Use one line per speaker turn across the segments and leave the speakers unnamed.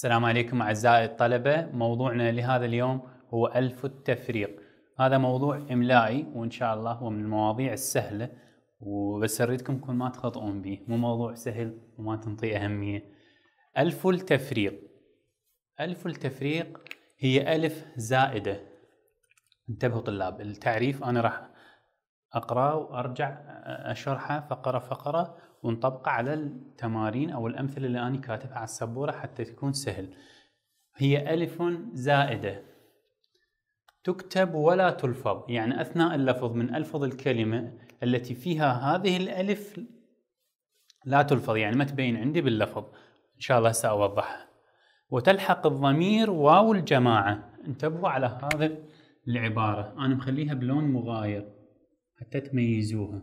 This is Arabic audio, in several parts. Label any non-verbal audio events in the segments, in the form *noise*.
السلام عليكم أعزائي الطلبة موضوعنا لهذا اليوم هو ألف التفريق هذا موضوع إملائي وإن شاء الله هو من المواضيع السهلة وبس أريدكم كل ما تخطئون به مو موضوع سهل وما تنطي أهمية ألف التفريق ألف التفريق هي ألف زائدة انتبهوا طلاب التعريف أنا راح أقرأ وأرجع أشرحه فقرة فقرة ونطبقه على التمارين او الامثله اللي انا كاتبها على السبوره حتى تكون سهل. هي الف زائده تكتب ولا تلفظ، يعني اثناء اللفظ من الفظ الكلمه التي فيها هذه الالف لا تلفظ يعني ما تبين عندي باللفظ. ان شاء الله ساوضحها. وتلحق الضمير واو الجماعه، انتبهوا على هذا العباره، انا مخليها بلون مغاير حتى تميزوها.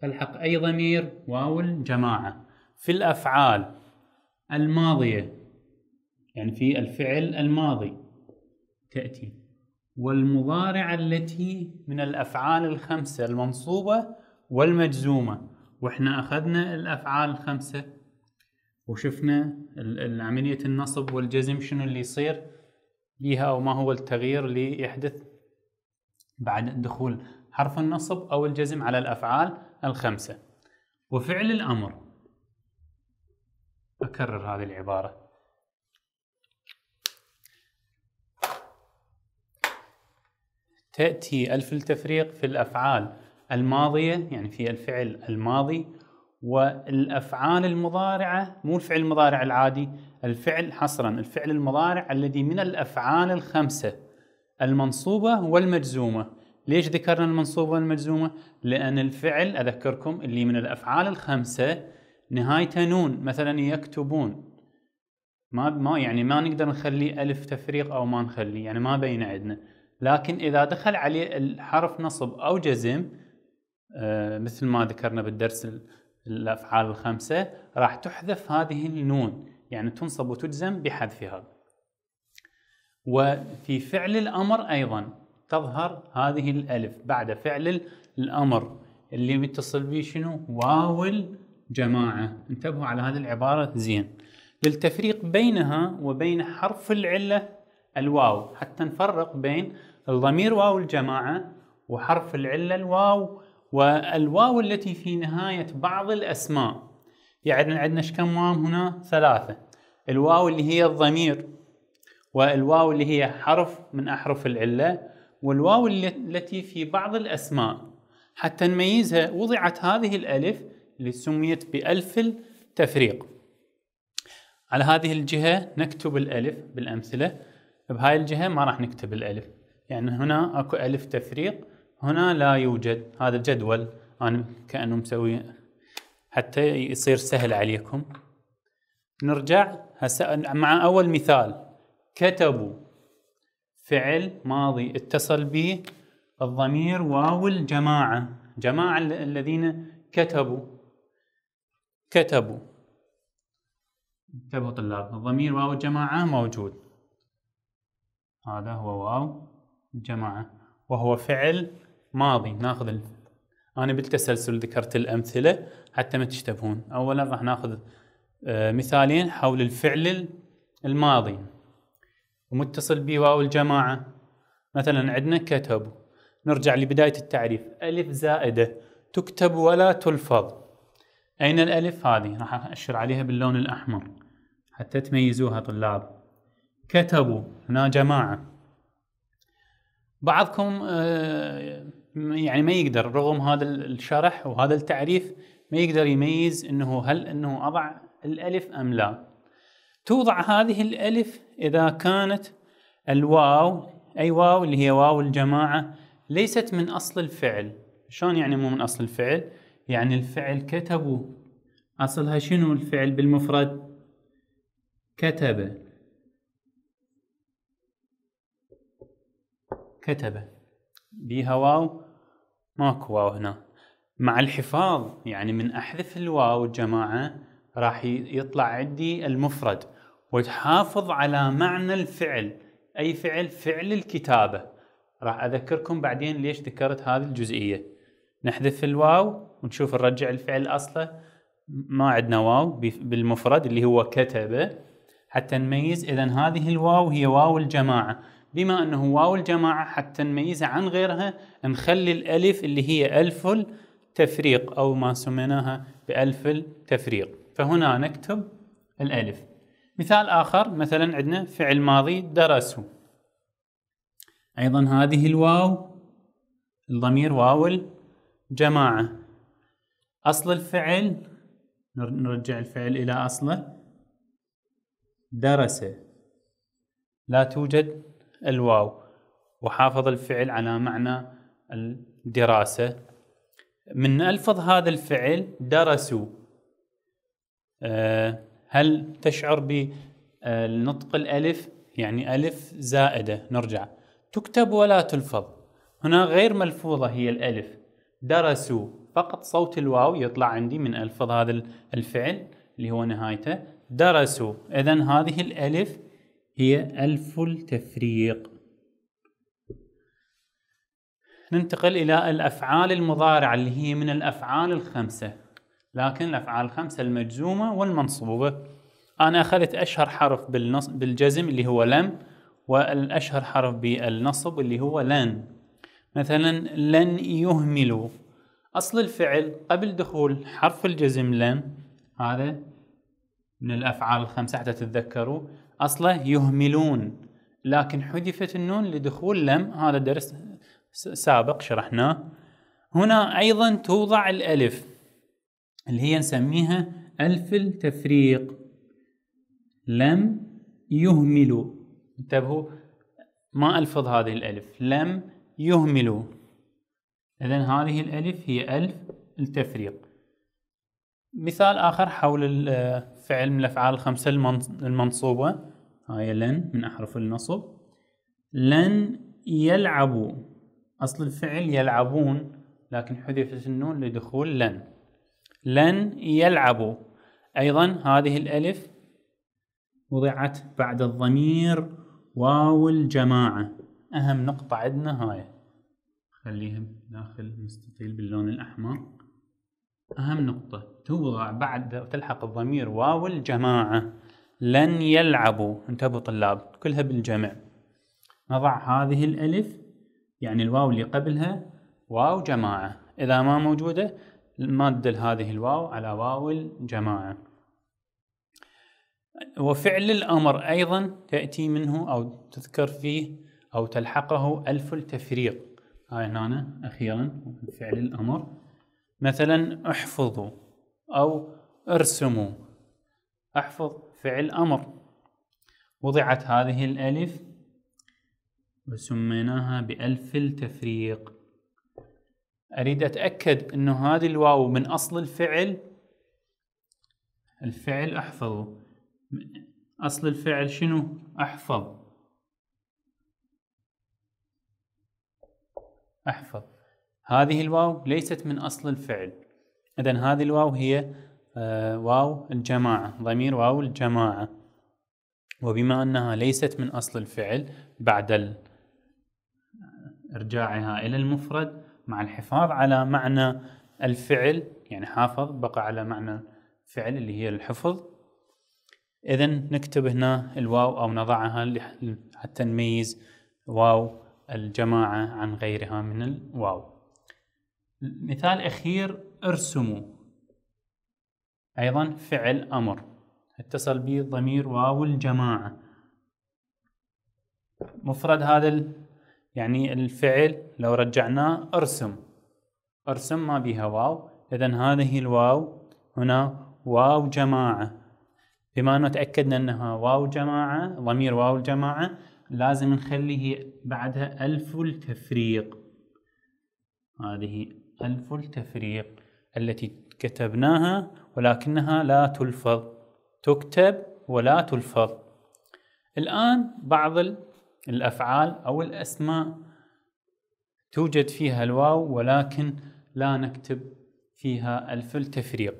تلحق أي ضمير واو الجماعة في الأفعال الماضية يعني في الفعل الماضي تأتي والمضارعة التي من الأفعال الخمسة المنصوبة والمجزومة وإحنا أخذنا الأفعال الخمسة وشفنا عملية النصب والجزم شنو اللي يصير بها أو ما هو التغيير اللي يحدث بعد دخول حرف النصب أو الجزم على الأفعال الخمسة وفعل الأمر أكرر هذه العبارة تأتي ألف التفريق في الأفعال الماضية يعني في الفعل الماضي والأفعال المضارعة مو الفعل المضارع العادي الفعل حصرا الفعل المضارع الذي من الأفعال الخمسة المنصوبة والمجزومة ليش ذكرنا المنصوبة والمجزومة؟ لأن الفعل أذكركم اللي من الأفعال الخمسة نهايته نون مثلا يكتبون ما ما يعني ما نقدر نخلي ألف تفريق أو ما نخليه يعني ما بين عندنا لكن إذا دخل عليه الحرف نصب أو جزم آه، مثل ما ذكرنا بالدرس الأفعال الخمسة راح تحذف هذه النون يعني تنصب وتجزم بحذفها وفي فعل الأمر أيضا تظهر هذه الألف بعد فعل الأمر اللي متصل به شنو واو الجماعة انتبهوا على هذه العبارة زين للتفريق بينها وبين حرف العلة الواو حتى نفرق بين الضمير واو الجماعة وحرف العلة الواو والواو التي في نهاية بعض الأسماء يعني عندنا كم واو هنا ثلاثة الواو اللي هي الضمير والواو اللي هي حرف من أحرف العلة والواو التي في بعض الأسماء حتى نميزها وضعت هذه الألف اللي سميت بألف التفريق على هذه الجهة نكتب الألف بالأمثلة بهاي الجهة ما راح نكتب الألف لأن يعني هنا أكو ألف تفريق هنا لا يوجد هذا جدول أنا كأنه مسوي حتى يصير سهل عليكم نرجع هسه مع أول مثال كتبوا فعل ماضي اتصل به الضمير واو الجماعة جماعة الذين كتبوا كتبوا كتبوا طلاب الضمير واو الجماعة موجود هذا هو واو الجماعة وهو فعل ماضي ناخذ أنا بالتسلسل ذكرت الأمثلة حتى ما تشتبهون أولا راح ناخذ آه، مثالين حول الفعل الماضي ومتصل بواو الجماعة مثلا عندنا كتبوا نرجع لبداية التعريف ألف زائدة تكتب ولا تلفظ أين الألف هذه راح أشر عليها باللون الأحمر حتى تميزوها طلاب كتبوا هنا جماعة بعضكم آه، يعني ما يقدر رغم هذا الشرح وهذا التعريف ما يقدر يميز انه هل انه اضع الالف ام لا توضع هذه الألف إذا كانت الواو أي واو اللي هي واو الجماعة ليست من أصل الفعل شلون يعني مو من أصل الفعل؟ يعني الفعل كتبوا أصلها شنو الفعل بالمفرد؟ كتب كتب بيها واو ماكو واو هنا مع الحفاظ يعني من أحذف الواو الجماعة راح يطلع عندي المفرد وتحافظ على معنى الفعل اي فعل فعل الكتابه راح اذكركم بعدين ليش ذكرت هذه الجزئيه نحذف الواو ونشوف نرجع الفعل اصله ما عندنا واو بالمفرد اللي هو كتب حتى نميز اذا هذه الواو هي واو الجماعه بما انه واو الجماعه حتى نميزها عن غيرها نخلي الالف اللي هي الف التفريق او ما سميناها بالف التفريق فهنا نكتب الالف مثال آخر مثلا عندنا فعل ماضي درسوا أيضا هذه الواو الضمير واو الجماعة أصل الفعل نرجع الفعل إلى أصله درس لا توجد الواو وحافظ الفعل على معنى الدراسة من ألفظ هذا الفعل درسوا آه هل تشعر بنطق الألف يعني ألف زائدة نرجع تكتب ولا تلفظ هنا غير ملفوظة هي الألف درسوا فقط صوت الواو يطلع عندي من ألفظ هذا الفعل اللي هو نهايته درسوا إذا هذه الألف هي ألف التفريق ننتقل إلى الأفعال المضارعة اللي هي من الأفعال الخمسة لكن الافعال الخمسه المجزومه والمنصوبه انا اخذت اشهر حرف بالنص بالجزم اللي هو لم والاشهر حرف بالنصب اللي هو لن مثلا لن يهملوا اصل الفعل قبل دخول حرف الجزم لن هذا من الافعال الخمسه حتى تتذكروا اصله يهملون لكن حذفت النون لدخول لم هذا درس سابق شرحناه هنا ايضا توضع الالف اللي هي نسميها ألف التفريق لم يهملوا انتبهوا ما ألفظ هذه الألف لم يهملوا إذا هذه الألف هي ألف التفريق مثال آخر حول فعل من الأفعال الخمسة المنصوبة هاي لن من أحرف النصب لن يلعبوا أصل الفعل يلعبون لكن حذفت النون لدخول لن لن يلعبوا أيضا هذه الألف وضعت بعد الضمير واو الجماعة أهم نقطة عندنا هاي خليها داخل مستطيل باللون الأحمر أهم نقطة توضع بعد تلحق الضمير واو الجماعة لن يلعبوا انتبهوا طلاب كلها بالجمع نضع هذه الألف يعني الواو اللي قبلها واو جماعة إذا ما موجودة المادة هذه الواو على واو الجماعة وفعل الأمر أيضا تأتي منه أو تذكر فيه أو تلحقه ألف التفريق هاي هنا أخيرا فعل الأمر مثلا احفظوا أو ارسموا احفظ فعل أمر وضعت هذه الألف وسميناها بألف التفريق اريد اتاكد انه هذه الواو من اصل الفعل الفعل احفظه اصل الفعل شنو احفظ احفظ هذه الواو ليست من اصل الفعل اذا هذه الواو هي آه، واو الجماعه ضمير واو الجماعه وبما انها ليست من اصل الفعل بعد ارجاعها الى المفرد مع الحفاظ على معنى الفعل يعني حافظ بقى على معنى الفعل اللي هي الحفظ اذا نكتب هنا الواو او نضعها حتى نميز واو الجماعة عن غيرها من الواو مثال أخير ارسموا أيضا فعل أمر اتصل به ضمير واو الجماعة مفرد هذا يعني الفعل لو رجعناه ارسم ارسم ما بها واو اذا هذه الواو هنا واو جماعة بما أنه تأكدنا أنها واو جماعة ضمير واو الجماعة لازم نخليه بعدها ألف التفريق هذه ألف التفريق التي كتبناها ولكنها لا تلفظ تكتب ولا تلفظ الآن بعض الأفعال أو الأسماء توجد فيها الواو ولكن لا نكتب فيها ألف التفريق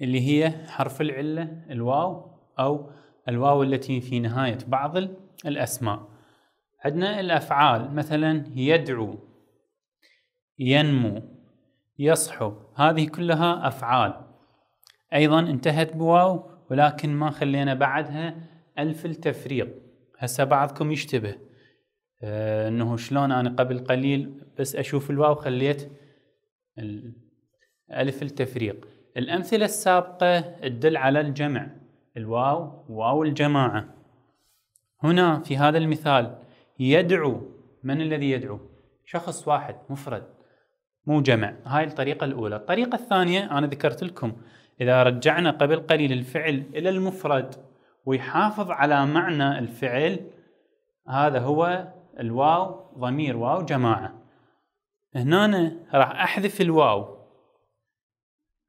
اللي هي حرف العلة الواو أو الواو التي في نهاية بعض الأسماء عندنا الأفعال مثلا يدعو ينمو يصحو هذه كلها أفعال أيضا انتهت بواو ولكن ما خلينا بعدها ألف التفريط هسه بعضكم يشتبه آه، انه شلون انا قبل قليل بس اشوف الواو خليت الف التفريق الامثله السابقه تدل على الجمع الواو واو الجماعه هنا في هذا المثال يدعو من الذي يدعو شخص واحد مفرد مو جمع هاي الطريقه الاولى الطريقه الثانيه انا ذكرت لكم اذا رجعنا قبل قليل الفعل الى المفرد ويحافظ على معنى الفعل هذا هو الواو ضمير واو جماعة هنا راح أحذف الواو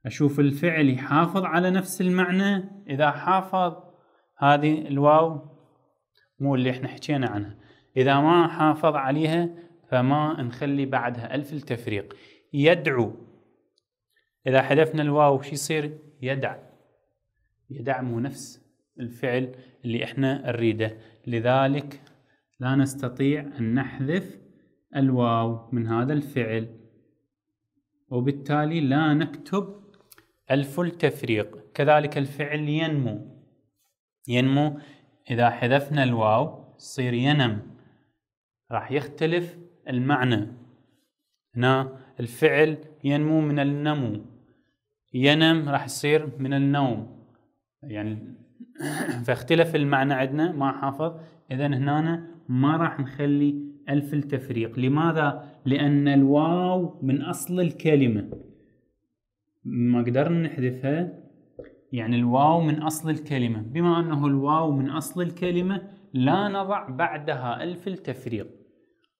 أشوف الفعل يحافظ على نفس المعنى إذا حافظ هذه الواو مو اللي احنا حكينا عنها إذا ما حافظ عليها فما نخلي بعدها ألف التفريق يدعو إذا حذفنا الواو شو يصير يدع يدع مو نفس الفعل اللي احنا نريده لذلك لا نستطيع أن نحذف الواو من هذا الفعل وبالتالي لا نكتب ألف التفريق كذلك الفعل ينمو ينمو إذا حذفنا الواو يصير ينم راح يختلف المعنى هنا الفعل ينمو من النمو ينم راح يصير من النوم يعني *coughs* فاختلف المعنى عندنا ما حافظ اذا هنا ما راح نخلي الف التفريق لماذا لان الواو من اصل الكلمه ما قدرنا نحذفها يعني الواو من اصل الكلمه بما انه الواو من اصل الكلمه لا نضع بعدها الف التفريق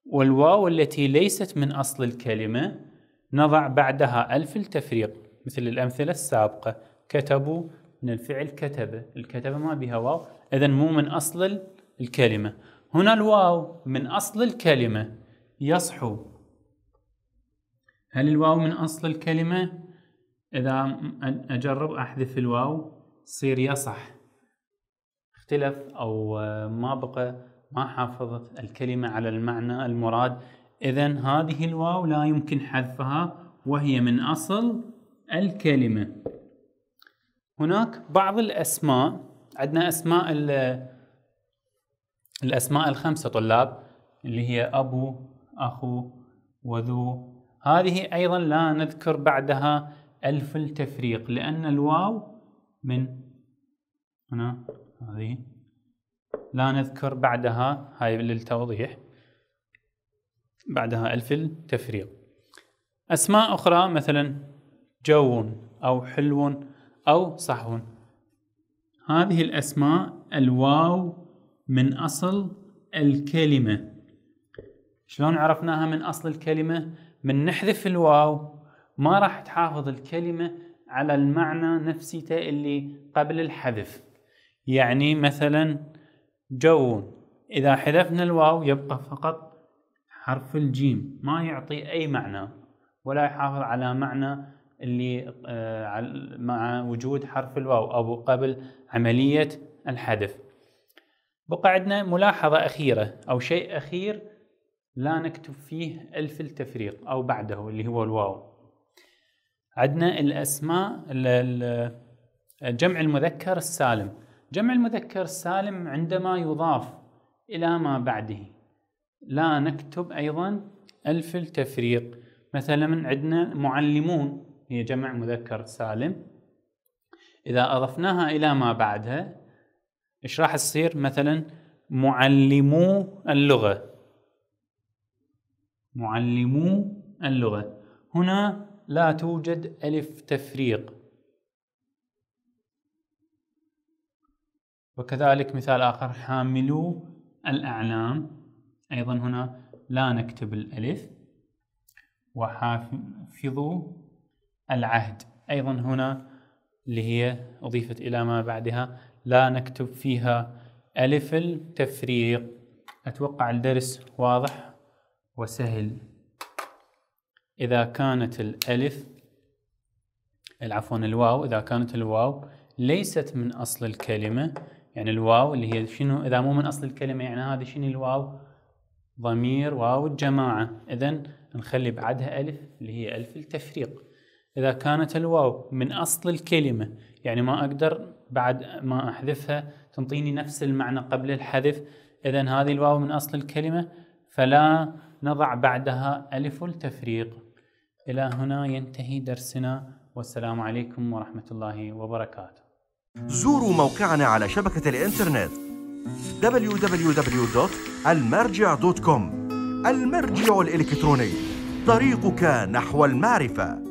والواو التي ليست من اصل الكلمه نضع بعدها الف التفريق مثل الامثله السابقه كتبوا من الفعل كتب الكتبة ما بها واو إذا مو من أصل الكلمة هنا الواو من أصل الكلمة يصحو هل الواو من أصل الكلمة؟ إذا أجرب أحذف الواو صير يصح اختلف أو ما بقى ما حافظت الكلمة على المعنى المراد إذا هذه الواو لا يمكن حذفها وهي من أصل الكلمة هناك بعض الأسماء عندنا أسماء الأسماء الخمسة طلاب اللي هي أبو أخو وذو هذه أيضا لا نذكر بعدها ألف التفريق لأن الواو من هنا هذه لا نذكر بعدها هاي للتوضيح بعدها ألف التفريق أسماء أخرى مثلا جو أو حلو أو صحو هذه الأسماء الواو من أصل الكلمة شلون عرفناها من أصل الكلمة؟ من نحذف الواو ما راح تحافظ الكلمة على المعنى نفسيته اللي قبل الحذف يعني مثلا جو إذا حذفنا الواو يبقى فقط حرف الجيم ما يعطي أي معنى ولا يحافظ على معنى اللي آه، مع وجود حرف الواو أو قبل عملية الحذف بقى عندنا ملاحظة أخيرة أو شيء أخير لا نكتب فيه ألف التفريق أو بعده اللي هو الواو عندنا الأسماء جمع المذكر السالم جمع المذكر السالم عندما يضاف إلى ما بعده لا نكتب أيضا ألف التفريق مثلا عندنا معلمون هي جمع مذكر سالم إذا أضفناها إلى ما بعدها إيش راح تصير مثلا معلمو اللغة معلمو اللغة هنا لا توجد ألف تفريق وكذلك مثال آخر حاملو الأعلام أيضا هنا لا نكتب الألف وحافظوا العهد أيضا هنا اللي هي أضيفت إلى ما بعدها لا نكتب فيها ألف التفريق أتوقع الدرس واضح وسهل إذا كانت الألف عفوا الواو إذا كانت الواو ليست من أصل الكلمة يعني الواو اللي هي شنو إذا مو من أصل الكلمة يعني هذا شنو الواو ضمير واو الجماعة إذا نخلي بعدها ألف اللي هي ألف التفريق إذا كانت الواو من أصل الكلمة يعني ما أقدر بعد ما أحذفها تنطيني نفس المعنى قبل الحذف إذا هذه الواو من أصل الكلمة فلا نضع بعدها ألف التفريق إلى هنا ينتهي درسنا والسلام عليكم ورحمة الله وبركاته زوروا موقعنا على شبكة الإنترنت www.almarja.com المرجع الإلكتروني طريقك نحو المعرفة